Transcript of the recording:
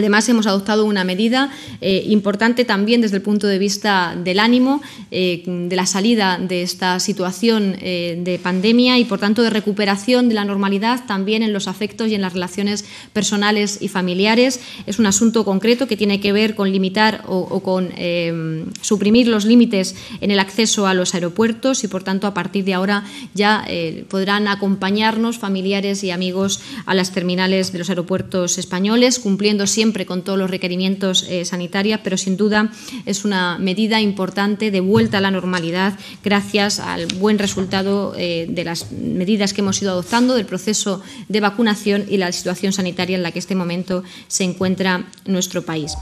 Además, hemos adoptado una medida eh, importante también desde el punto de vista del ánimo, eh, de la salida de esta situación eh, de pandemia y, por tanto, de recuperación de la normalidad también en los afectos y en las relaciones personales y familiares. Es un asunto concreto que tiene que ver con limitar o, o con suprimir los límites en el acceso a los aeropuertos y, por tanto, a partir de ahora ya podrán acompañarnos familiares y amigos a las terminales de los aeropuertos españoles, cumpliendo siempre siempre con todos los requerimientos eh, sanitarios, pero sin duda es una medida importante de vuelta a la normalidad gracias al buen resultado eh, de las medidas que hemos ido adoptando, del proceso de vacunación y la situación sanitaria en la que este momento se encuentra nuestro país.